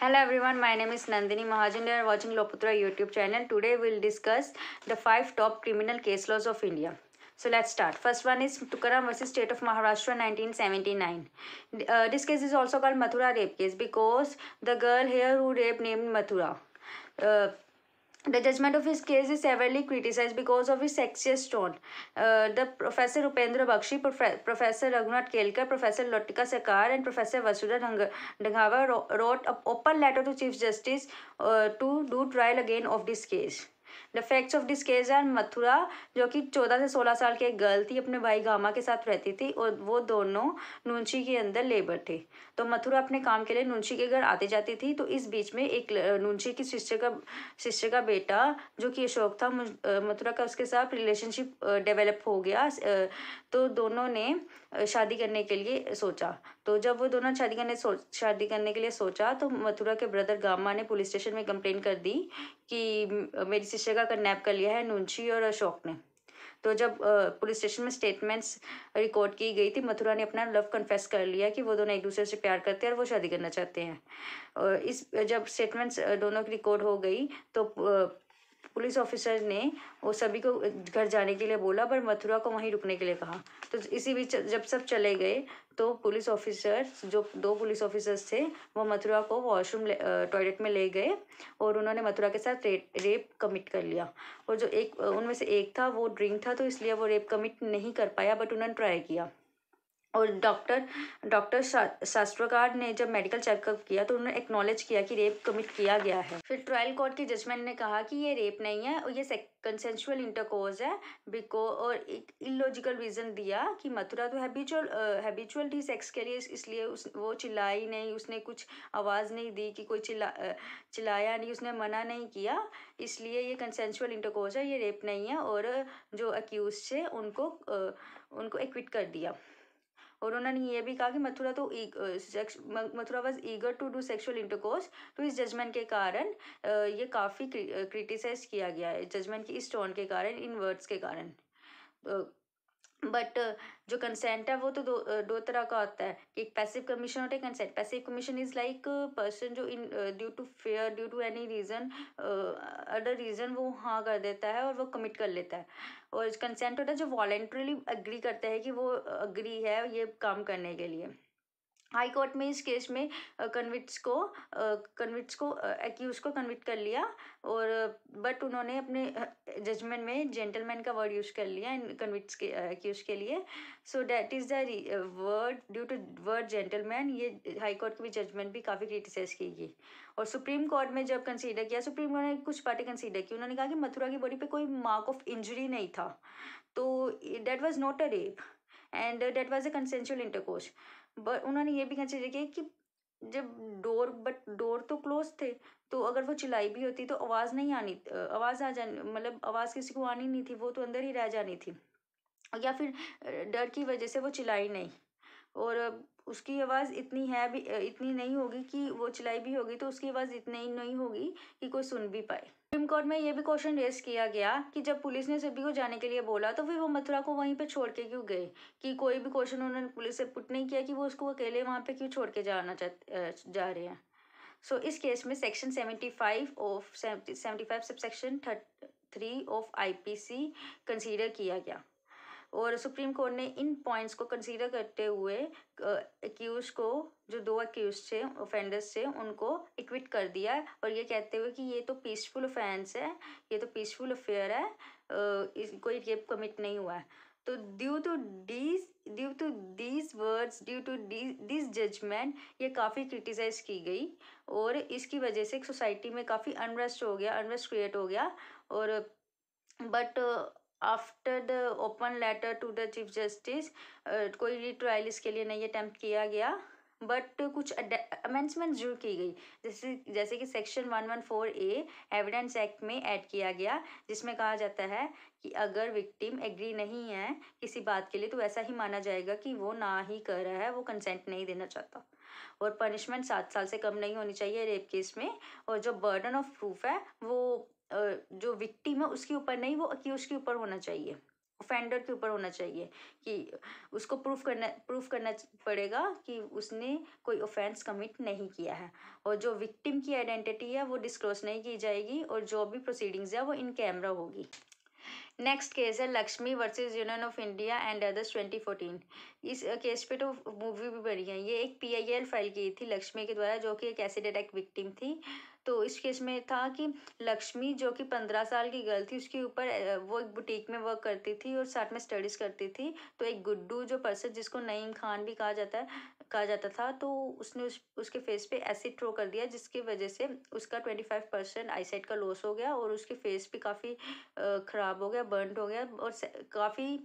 Hello everyone, my name is Nandini Mahajan. You are watching Loputra YouTube channel. Today we'll discuss the five top criminal case laws of India. So let's start. First one is Tukaram versus State of Maharashtra 1979. Uh, this case is also called Mathura rape case because the girl here who raped named Mathura. Uh, the judgment of his case is severely criticized because of his sexist tone. Uh, the Professor Upendra Bakshi, Prof Professor Raghunath Kelkar, Professor Lotika Sekar and Professor Vasudha Dhangawa wrote an open letter to Chief Justice uh, to do trial again of this case. The facts of this case are Mathura जो कि चौदह से सोलह साल की एक girl थी अपने भाई गामा के साथ रहती थी और वो दोनों नूंशी के अंदर लेबर थे तो मथुरा अपने काम के लिए नूंशी के घर आती जाती थी तो इस बीच में एक नूंशी की सिस्टर का सिस्टर का बेटा जो कि अशोक था मथुरा का उसके साथ रिलेशनशिप डेवलप हो गया तो दोनों ने शादी करने के लिए सोचा तो जब वो दोनों शादी करने शादी करने के लिए सोचा तो मथुरा के ब्रदर गामा ने पुलिस स्टेशन में कंप्लेन कर दी कि मेरी सिस्टर का कन्नैप कर लिया है नूनशी और अशोक ने तो जब पुलिस स्टेशन में स्टेटमेंट्स रिकॉर्ड की गई थी मथुरा ने अपना लव कन्फेस कर लिया कि वो दोनों एक दूसरे से प्यार करते हैं और वो शादी करना चाहते हैं और इस जब स्टेटमेंट्स दोनों की रिकॉर्ड हो गई तो पुलिस ऑफिसर ने वो सभी को घर जाने के लिए बोला पर मथुरा को वहीं रुकने के लिए कहा तो इसी बीच जब सब चले गए तो पुलिस ऑफिसर जो दो पुलिस ऑफिसर्स थे वो मथुरा को वॉशरूम टॉयलेट में ले गए और उन्होंने मथुरा के साथ रे, रेप कमिट कर लिया और जो एक उनमें से एक था वो ड्रिंक था तो इसलिए वो रेप कमिट नहीं कर पाया बट उन्होंने ट्राई किया और डॉक्टर डॉक्टर शास्त्रकार ने जब मेडिकल चेकअप किया तो उन्होंने एक्नॉलेज किया कि रेप कमिट किया गया है फिर ट्रायल कोर्ट के जजमेंट ने कहा कि ये रेप नहीं है और ये कंसेंशुअल इंटरकोर्स है बिको और एक इलॉजिकल रीज़न दिया कि मथुरा तो हैबिचुअल हैबिचुअल थी सेक्स के लिए इसलिए उस वो चिल्लाई नहीं उसने कुछ आवाज़ नहीं दी कि कोई चिल्ला चिल्लाया नहीं उसने मना नहीं किया इसलिए ये कंसेंशुअल इंटरकोर्स है ये रेप नहीं है और जो अक्यूज थे उनको उनको एक्विट कर दिया और उन्होंने ये भी कहा कि मथुरा तो Mathura was eager to do sexual intercourse तो इस जजमेंट के कारण ये काफ़ी क्रिटिसाइज किया गया है जजमेंट की इस टोन के कारण इन वर्ड्स के कारण बट uh, जो कंसेंट है वो तो दो uh, दो तरह का होता है कि एक पैसिव कमीशन होता है consent passive commission is like person जो in due to fear due to any reason other reason वो हाँ कर देता है और वो कमिट कर लेता है और कंसेंट होता है जो वॉलेंट्रली अग्री करता है कि वो अग्री है ये काम करने के लिए हाई कोर्ट में इस केस में कन्विट्स को कन्विट्स को एक्यूज को कन्विट कर लिया और बट उन्होंने अपने जजमेंट में जेंटलमैन का वर्ड यूज़ कर लिया इन कन्विट्स के एक्यूज के लिए so that is the word due to word gentleman ये हाई कोर्ट की जजमेंट भी काफ़ी क्रिटिसाइज की गई और सुप्रीम कोर्ट में जब कंसीडर किया सुप्रीम कोर्ट ने कुछ बातें कंसीडर की उन्होंने कहा कि मथुरा की बॉडी पर कोई मार्क ऑफ इंजरी नहीं था तो that was not a rape and that was a consensual intercourse but उन्होंने ये भी कंसिडर किया कि जब डोर बट डोर तो क्लोज थे तो अगर वो चिल्लाई भी होती तो आवाज़ नहीं आनी आवाज़ आ जानी मतलब आवाज़ किसी को आनी नहीं थी वो तो अंदर ही रह जानी थी या फिर डर की वजह से वो चिल्लाई नहीं और उसकी आवाज़ इतनी है भी इतनी नहीं होगी कि वो चिल्लाई भी होगी तो उसकी आवाज़ इतनी नहीं होगी कि कोई सुन भी पाए सुप्रीम कोर्ट में ये भी क्वेश्चन रेस किया गया कि जब पुलिस ने सभी को जाने के लिए बोला तो फिर वो मथुरा को वहीं पे छोड़ के क्यों गए कि कोई भी क्वेश्चन उन्होंने पुलिस से पुट नहीं किया कि वो उसको अकेले वहाँ पे क्यों छोड़ के जाना चाहते जा रहे हैं सो so, इस केस में section seventy five of seventy five sub section three of I P C consider किया गया और सुप्रीम कोर्ट ने इन पॉइंट्स को कंसीडर करते हुए एक्यूज को जो दो एक्यूज थे ऑफेंडर्स थे उनको इक्विट कर दिया और ये कहते हुए कि ये तो पीसफुल ऑफेंस है ये तो पीसफुल अफेयर है कोई रेप कमिट नहीं हुआ है तो due to these due to these words due to this judgment ये काफ़ी क्रिटिसाइज की गई और इसकी वजह से सोसाइटी में काफ़ी अनरेस्ट हो गया अनरेस्ट क्रिएट हो गया और but after the open letter to the chief justice कोई रिट्रायल इसके लिए नहीं अटैम्प्ट किया गया बट कुछ अमेंडमेंट जरूर की गई जैसे जैसे कि section one one four A evidence act में ऐड किया गया जिसमें कहा जाता है कि अगर विक्टिम एग्री नहीं है किसी बात के लिए तो ऐसा ही माना जाएगा कि वो ना ही कर रहा है वो कंसेंट नहीं देना चाहता और पनिशमेंट सात साल से कम नहीं होनी चाहिए रेप केस में और जो बर्डन ऑफ प्रूफ है वो जो विक्टिम है उसके ऊपर नहीं वो अक्यूज के ऊपर होना चाहिए ऑफेंडर के ऊपर होना चाहिए कि उसको प्रूफ करना प्रूफ करना पड़ेगा कि उसने कोई ऑफेंस कमिट नहीं किया है और जो विक्टिम की आइडेंटिटी है वो डिस्क्लोज नहीं की जाएगी और जो भी प्रोसीडिंग्स है वो इन कैमरा होगी नेक्स्ट केस है Lakshmi versus union of India and others 2014 इस केस पे तो मूवी भी बनी है ये एक पीआईएल फाइल की थी लक्ष्मी के द्वारा जो कि एक एसिड अटैक विक्टिम थी तो इस केस में था कि लक्ष्मी जो कि पंद्रह साल की गर्ल थी उसके ऊपर वो एक बुटीक में वर्क करती थी और साथ में स्टडीज़ करती थी तो एक गुड्डू जो पर्सन जिसको नईम खान भी कहा जाता है कहा जाता था तो उसने उस उसके फेस पे एसिड थ्रो कर दिया जिसकी वजह से उसका ट्वेंटी फाइव परसेंट आईसाइट का लॉस हो गया और उसके फेस भी काफ़ी ख़राब हो गया बर्न हो गया और काफ़ी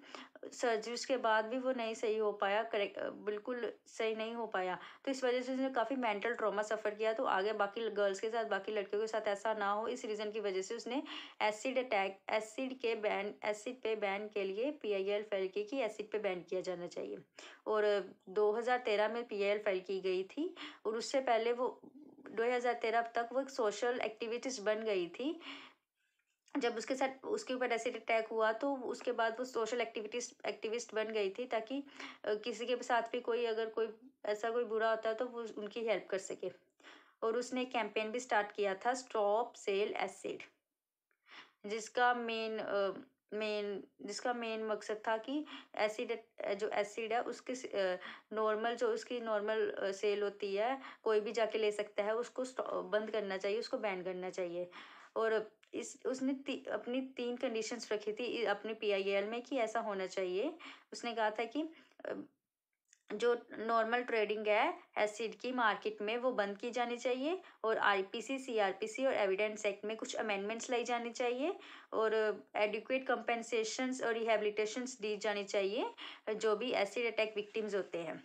सर्जरी उसके बाद भी वो नहीं सही हो पाया करेक्ट बिल्कुल सही नहीं हो पाया तो इस वजह से उसने काफ़ी मेंटल ट्रॉमा सफ़र किया तो आगे बाकी गर्ल्स के साथ बाकी लड़कियों के साथ ऐसा ना हो इस रीज़न की वजह से उसने एसिड अटैक एसिड के बैन एसिड पे बैन के लिए पी आई एल फैल की कि एसिड पे बैन किया जाना चाहिए और दो में पी आई एल की गई थी और उससे पहले वो 2013 तक वो एक सोशल एक्टिविटीज़ बन गई थी जब उसके साथ उसके ऊपर एसिड अटैक हुआ तो उसके बाद वो सोशल एक्टिविटिस्ट एक्टिविस्ट बन गई थी ताकि किसी के साथ भी कोई अगर कोई ऐसा कोई बुरा होता है तो वो उनकी हेल्प कर सके और उसने कैंपेन भी स्टार्ट किया था स्टॉप सेल एसिड जिसका मेन मेन जिसका मेन मकसद था कि एसिड जो एसिड है उसकी नॉर्मल जो उसकी नॉर्मल सेल होती है कोई भी जाके ले सकता है उसको बंद करना चाहिए उसको बैन करना चाहिए और इस उसने ती, अपनी तीन कंडीशंस रखी थी अपने पीआईएल में कि ऐसा होना चाहिए उसने कहा था कि जो नॉर्मल ट्रेडिंग है एसिड की मार्केट में वो बंद की जानी चाहिए और आईपीसी सीआरपीसी और एविडेंस एक्ट में कुछ अमेंडमेंट्स लाई जानी चाहिए और एडिक्वेट कंपेंसेशंस और रिहेबिलिटेशंस दी जानी चाहिए जो भी एसिड अटैक विक्टिम्स होते हैं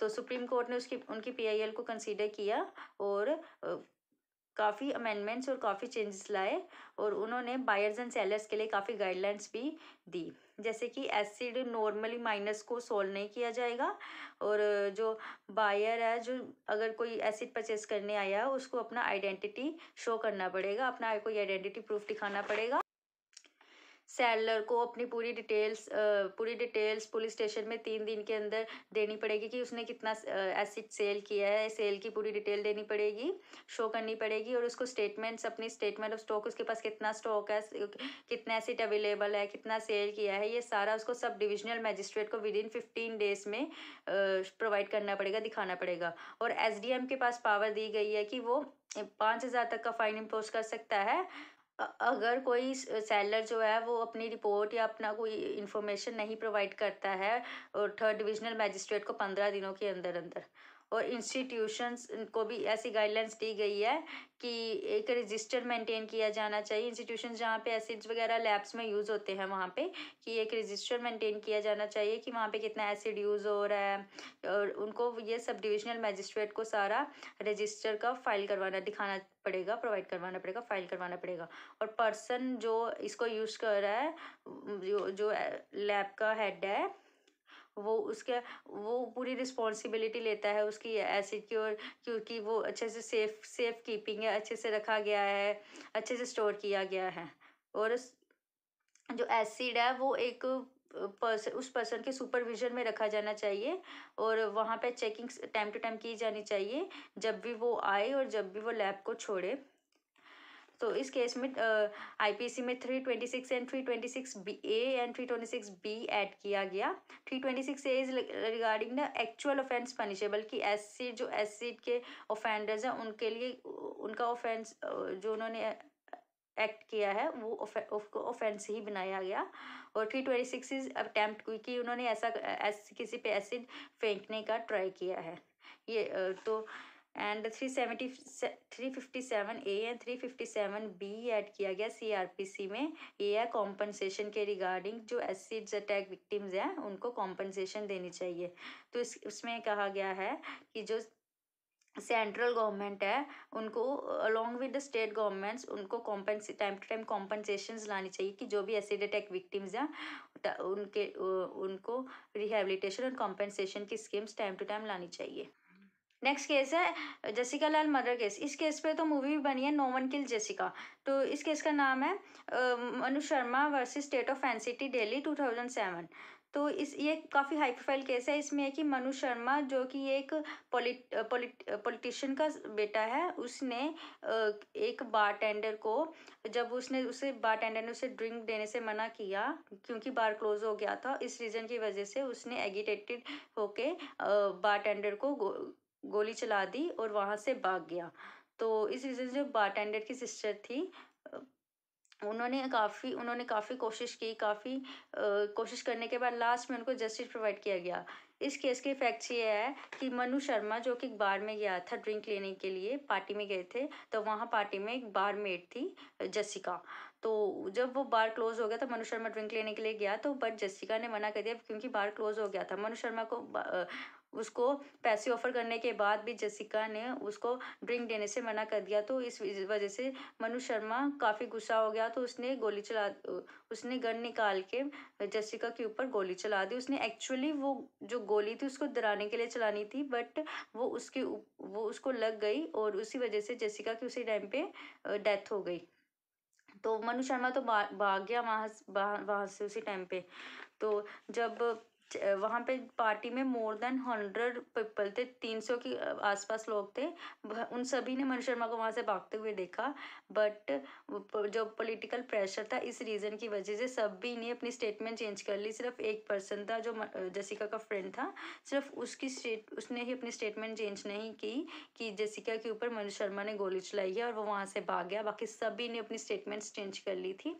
तो सुप्रीम कोर्ट ने उसकी उनकी पीआईएल को कंसीडर किया और काफ़ी अमेंडमेंट्स और काफ़ी चेंजेस लाए और उन्होंने बायर्स एंड सेलर्स के लिए काफ़ी गाइडलाइंस भी दी जैसे कि एसिड नॉर्मली माइनस को सोल्व नहीं किया जाएगा और जो बायर है जो अगर कोई एसिड परचेस करने आया है उसको अपना आइडेंटिटी शो करना पड़ेगा अपना कोई आइडेंटिटी प्रूफ दिखाना पड़ेगा सेलर को अपनी पूरी डिटेल्स पूरी डिटेल्स पुलिस स्टेशन में तीन दिन के अंदर देनी पड़ेगी कि उसने कितना एसिड सेल किया है सेल की पूरी डिटेल देनी पड़ेगी शो करनी पड़ेगी और उसको स्टेटमेंट्स अपनी स्टेटमेंट ऑफ स्टॉक उसके पास कितना स्टॉक है कितना एसिड अवेलेबल है कितना सेल किया है ये सारा उसको सब डिविजनल मैजिस्ट्रेट को विद इन फिफ्टीन डेज में प्रोवाइड करना पड़ेगा दिखाना पड़ेगा और एस के पास पावर दी गई है कि वो पाँच हज़ार तक का फ़ाइन इम्पोज कर सकता है अगर कोई सेलर जो है वो अपनी रिपोर्ट या अपना कोई इन्फॉर्मेशन नहीं प्रोवाइड करता है और थर्ड डिविजनल मैजिस्ट्रेट को पंद्रह दिनों के अंदर अंदर और इंस्टीट्यूशंस को भी ऐसी गाइडलाइंस दी गई है कि एक रजिस्टर मेंटेन किया जाना चाहिए इंस्टीट्यूशन जहाँ पे एसिड्स वगैरह लैब्स में यूज़ होते हैं वहाँ पे कि एक रजिस्टर मेंटेन किया जाना चाहिए कि वहाँ पे कितना एसिड यूज़ हो रहा है और उनको ये सब डिविजनल मजिस्ट्रेट को सारा रजिस्टर का फाइल करवाना दिखाना पड़ेगा प्रोवाइड करवाना पड़ेगा फाइल करवाना पड़ेगा और पर्सन जो इसको यूज़ कर रहा है जो जो लैब का हेड है वो उसके वो पूरी रिस्पॉन्सिबिलिटी लेता है उसकी एसिड की और क्योंकि वो अच्छे से सेफ सेफ कीपिंग है अच्छे से रखा गया है अच्छे से स्टोर किया गया है और जो एसिड है वो एक पर्सन उस पर्सन के सुपरविजन में रखा जाना चाहिए और वहाँ पे चेकिंग टाइम टू टाइम की जानी चाहिए जब भी वो आए और जब भी वो लैब को छोड़े तो इस केस में आईपीसी में three twenty six and three twenty six B A and three twenty six B add किया गया three twenty six A is regarding the actual offence punishable कि एसिड जो एसिड के ऑफेंडर्स हैं उनके लिए उनका ऑफेंस जो उन्होंने एक्ट किया है वो उसको ऑफेंस ही बनाया गया और three twenty six is attempt क्योंकि उन्होंने ऐसा ऐस, किसी पे एसिड फेंकने का ट्राई किया है ये तो and three seventy three fifty seven A and three fifty seven B add किया गया सी आर पी सी में ये है कॉम्पनसेशन के रिगार्डिंग जो एसिड्स अटैक विक्टिम्स हैं उनको कॉम्पनसेशन देनी चाहिए तो इस उसमें कहा गया है कि जो सेंट्रल गवर्नमेंट है उनको along with the state governments उनको compensate time to time compensation लानी चाहिए कि जो भी एसिड अटैक विक्टिम्स हैं उनके उनको रिहेबिलिटेशन और कॉम्पनसेशन की स्कीम्स टाइम टू टाइम लानी चाहिए नेक्स्ट केस है जेसिका लाल मर्डर केस इस केस पे तो मूवी भी बनी है नो वन किल जेसिका तो इस केस का नाम है Manu Sharma versus state of N C T Delhi two thousand seven तो इस ये काफ़ी हाई प्रोफाइल केस है इसमें है कि मनु शर्मा जो कि एक पॉलिटिशियन का बेटा है उसने एक बार टेंडर को जब उसने उसे बार टेंडर ने उसे ड्रिंक देने से मना किया क्योंकि बार क्लोज हो गया था इस रीज़न की वजह से उसने एगिटेटेड होके बार टेंडर को गोली चला दी और वहाँ से भाग गया तो इस रीज़न जो बारटेंडर की सिस्टर थी उन्होंने काफ़ी उन्होंने काफ़ी कोशिश की काफ़ी कोशिश करने के बाद लास्ट में उनको जस्टिस प्रोवाइड किया गया इस केस के फैक्ट्स ये है कि मनु शर्मा जो कि एक बार में गया था ड्रिंक लेने के लिए पार्टी में गए थे तो वहाँ पार्टी में एक बार मेट थी जessica तो जब वो बार क्लोज हो गया था मनु शर्मा ड्रिंक लेने के लिए गया तो बट जessica ने मना कर दिया क्योंकि बार क्लोज हो गया था मनु शर्मा को उसको पैसे ऑफर करने के बाद भी जसिका ने उसको ड्रिंक देने से मना कर दिया तो इस वजह से मनु शर्मा काफ़ी गुस्सा हो गया तो उसने गोली चला उसने गन निकाल के जसिका के ऊपर गोली चला दी उसने एक्चुअली वो जो गोली थी उसको डराने के लिए चलानी थी बट वो उसके वो उसको लग गई और उसी वजह से जसिका की उसी टाइम पे डेथ हो गई तो मनु शर्मा तो भाग गया वहाँ वहाँ से उसी टाइम पे तो जब वहाँ पे पार्टी में मोर देन हंड्रेड पीपल थे तीन सौ के आसपास लोग थे उन सभी ने मनु शर्मा को वहाँ से भागते हुए देखा बट जो पॉलिटिकल प्रेशर था इस रीज़न की वजह से सभी ने अपनी स्टेटमेंट चेंज कर ली सिर्फ एक पर्सन था जो जसिका का फ्रेंड था सिर्फ उसकी स्टेट उसने ही अपनी स्टेटमेंट चेंज नहीं की कि जसिका के ऊपर मनु शर्मा ने गोली चलाई है और वो वहाँ से भाग गया बाकी सभी ने अपनी स्टेटमेंट्स चेंज कर ली थी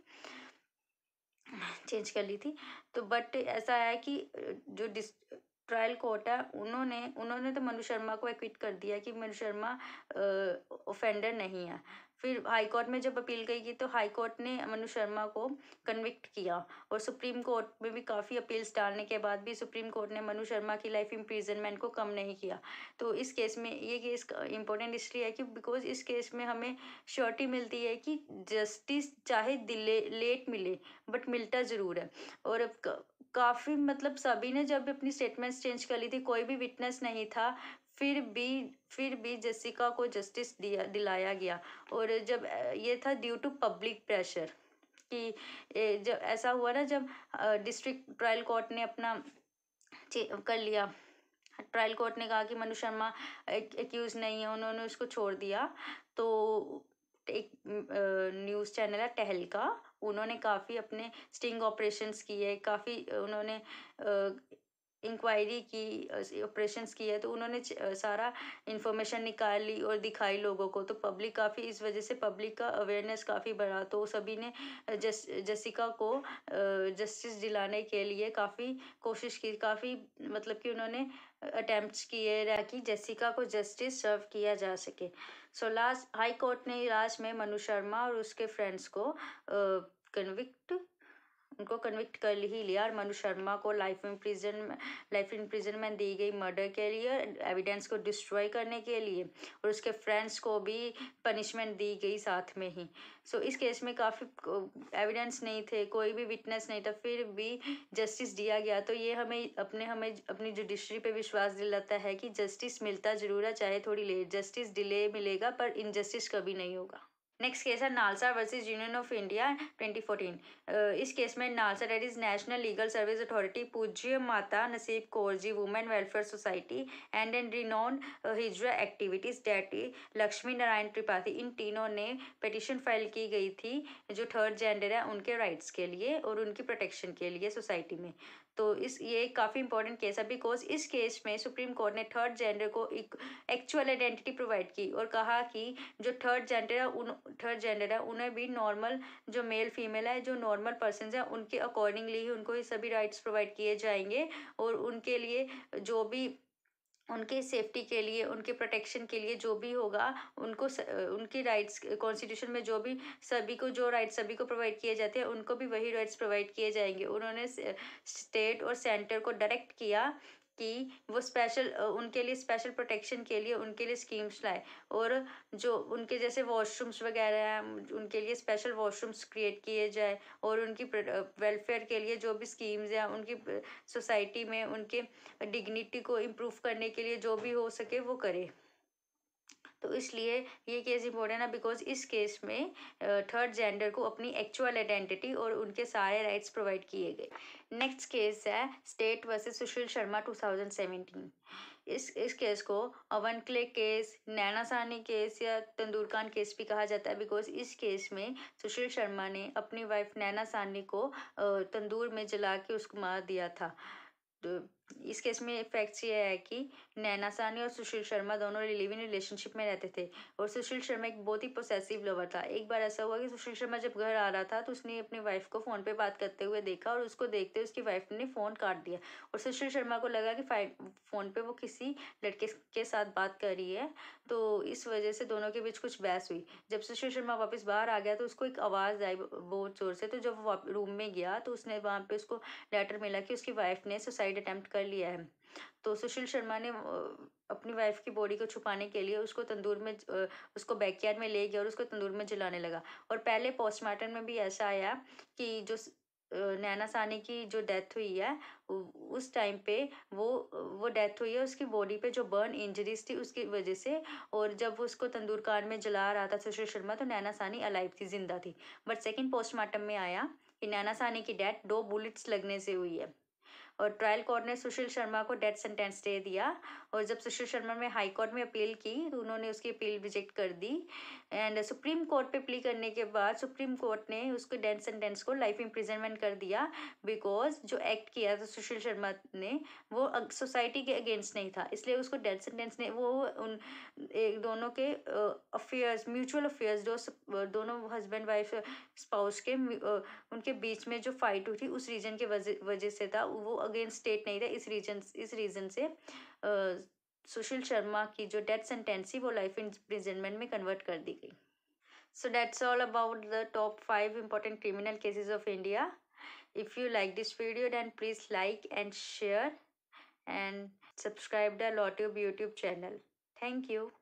चेंज कर ली थी तो बट ऐसा है कि जो डिस ट्रायल कोर्ट है उन्होंने उन्होंने तो मनु शर्मा को एक्विट कर दिया कि मनु शर्मा ओफेंडर नहीं है फिर हाई कोर्ट में जब अपील गई गई तो हाई कोर्ट ने मनु शर्मा को कन्विक्ट किया और सुप्रीम कोर्ट में भी काफ़ी अपील्स डालने के बाद भी सुप्रीम कोर्ट ने मनु शर्मा की लाइफ इम्प्रिजनमेंट को कम नहीं किया तो इस केस में ये केस इंपॉर्टेंट इसलिए है कि बिकॉज इस केस में हमें श्योरिटी मिलती है कि जस्टिस चाहे दिले लेट मिले बट मिलता ज़रूर है और काफ़ी मतलब सभी ने जब अपनी स्टेटमेंट्स चेंज कर ली थी कोई भी विटनेस नहीं था फिर भी फिर भी जेसिका को जस्टिस दिया दिलाया गया और जब ये था ड्यू टू पब्लिक प्रेशर कि जब ऐसा हुआ ना जब डिस्ट्रिक्ट ट्रायल कोर्ट ने अपना कर लिया ट्रायल कोर्ट ने कहा कि मनु शर्मा एक्यूज नहीं है उन्होंने उसको छोड़ दिया तो एक न्यूज़ चैनल है टहल का उन्होंने काफ़ी अपने स्टिंग ऑपरेशंस किए काफ़ी उन्होंने इंक्वायरी की ऑपरेशंस किए तो उन्होंने सारा इन्फॉर्मेशन निकाल ली और दिखाई लोगों को तो पब्लिक काफ़ी इस वजह से पब्लिक का अवेयरनेस काफ़ी बढ़ा तो सभी ने जस जसिका को जस्टिस दिलाने के लिए काफ़ी कोशिश की काफ़ी मतलब कि उन्होंने अटैम्प्ट किए ताकि जेसिका को जस्टिस सर्व किया जा सके सो लास्ट हाई कोर्ट ने लास्ट में मनु शर्मा और उसके फ्रेंड्स को कन्विक्ट उनको कन्विक्ट कर ही लिया और मनु शर्मा को लाइफ इम्प्रिजन लाइफ इम्प्रिजनमेंट दी गई मर्डर के लिए एविडेंस को डिस्ट्रॉय करने के लिए और उसके फ्रेंड्स को भी पनिशमेंट दी गई साथ में ही सो so, इस केस में काफ़ी एविडेंस नहीं थे कोई भी विटनेस नहीं था फिर भी जस्टिस दिया गया तो ये हमें अपने हमें अपनी जुडिशरी पे विश्वास दिलाता है कि जस्टिस मिलता ज़रूर है चाहे थोड़ी लेट जस्टिस डिले मिलेगा पर इनजस्टिस कभी नहीं होगा नेक्स्ट केस है NALSA versus union of India 2014 इस केस में NALSA that is national legal service authority Poojya Mata Nasib Kaur ji women welfare society and and रिनोन हिजरा एक्टिविटीज डेट लक्ष्मी नारायण त्रिपाठी इन तीनों ने पटिशन फाइल की गई थी जो थर्ड जेंडर है उनके राइट्स के लिए और उनकी प्रोटेक्शन के लिए सोसाइटी में तो इस ये काफ़ी इंपॉर्टेंट केस है बिकॉज इस केस में सुप्रीम कोर्ट ने थर्ड जेंडर को एक एक्चुअल आइडेंटिटी प्रोवाइड की और कहा कि जो थर्ड जेंडर है उन थर्ड जेंडर है उन्हें भी नॉर्मल जो मेल फीमेल है जो नॉर्मल पर्सन हैं उनके अकॉर्डिंगली ही उनको ये सभी राइट्स प्रोवाइड किए जाएंगे और उनके लिए जो भी उनके सेफ्टी के लिए उनके प्रोटेक्शन के लिए जो भी होगा उनको स, उनकी राइट्स कॉन्स्टिट्यूशन में जो भी सभी को जो राइट्स सभी को प्रोवाइड किए जाते हैं उनको भी वही राइट्स प्रोवाइड किए जाएंगे उन्होंने स्टेट और सेंटर को डायरेक्ट किया कि वो स्पेशल उनके लिए स्पेशल प्रोटेक्शन के लिए उनके लिए स्कीम्स लाए और जो उनके जैसे वॉशरूम्स वगैरह हैं उनके लिए स्पेशल वॉशरूम्स क्रिएट किए जाए और उनकी वेलफेयर के लिए जो भी स्कीम्स हैं उनकी सोसाइटी में उनके डिग्निटी को इम्प्रूव करने के लिए जो भी हो सके वो करे तो इसलिए ये केस इंपॉर्टेंट है बिकॉज इस केस में थर्ड जेंडर को अपनी एक्चुअल आइडेंटिटी और उनके सारे राइट्स प्रोवाइड किए गए नेक्स्ट केस है स्टेट वर्सेस सुशील शर्मा 2017 इस इस केस को अवन क्ले केस नैना सानी केस या तंदूरकान केस भी कहा जाता है बिकॉज इस केस में सुशील शर्मा ने अपनी वाइफ नैना सानी को तंदूर में जला के उसको मार दिया था तो इस केस में फैक्ट्स ये है कि नैना सानी और सुशील शर्मा दोनों लिव इन रिलेशनशिप में रहते थे और सुशील शर्मा एक बहुत ही प्रोसेसिव लवर था एक बार ऐसा हुआ कि सुशील शर्मा जब घर आ रहा था तो उसने अपनी वाइफ को फ़ोन पे बात करते हुए देखा और उसको देखते हुए उसकी वाइफ ने फ़ोन काट दिया और सुशील शर्मा को लगा कि फ़ोन पर वो किसी लड़के के साथ बात कर रही है तो इस वजह से दोनों के बीच कुछ बहस हुई जब सुशील शर्मा वापस बाहर आ गया तो उसको एक आवाज़ आई बहुत ज़ोर से तो जब वो रूम में गया तो उसने वहाँ पर उसको लेटर मिला कि उसकी वाइफ ने सुसाइड अटैम्प्ट कर कर लिया है तो सुशील शर्मा ने अपनी वाइफ की बॉडी को छुपाने के लिए उसको तंदूर में उसको बैकयार्ड में ले गया और उसको तंदूर में जलाने लगा और पहले पोस्टमार्टम में भी ऐसा आया कि जो नैना सानी की जो डेथ हुई है उस टाइम पे वो वो डेथ हुई है उसकी बॉडी पे जो बर्न इंजरीज थी उसकी वजह से और जब उसको तंदूर कार में जला रहा था सुशील शर्मा तो नैना सानी अलाइव थी जिंदा थी बट सेकंड पोस्टमार्टम में आया कि नैना सानी की डेथ दो बुलेट्स लगने से हुई है और ट्रायल कोर्ट ने सुशील शर्मा को डेथ सेंटेंस दे दिया और जब सुशील शर्मा ने हाई कोर्ट में अपील की तो उन्होंने उसकी अपील रिजेक्ट कर दी एंड सुप्रीम कोर्ट पे अपील करने के बाद सुप्रीम कोर्ट ने उसको डेंस एंड डेंस को लाइफ इम्प्रिजनमेंट कर दिया बिकॉज जो एक्ट किया था सुशील शर्मा ने वो सोसाइटी के अगेंस्ट नहीं था इसलिए उसको डेंस एंड डेंस ने वो उन एक दोनों के अफेयर्स म्यूचुअल अफेयर्स जो दोनों हस्बैंड वाइफ स्पाउस के उनके बीच में जो फाइट हुई थी उस रीजन के वजह से था वो अगेंस्ट स्टेट नहीं था इस रीजन इस रीजन से सुशील शर्मा की जो डेथ सेंटेंस थी वो लाइफ इंप्रिजनमेंट में कन्वर्ट कर दी गई so that's all about the top five important criminal cases of India if you like this video then please like and share and subscribe the lot tube YouTube channel thank you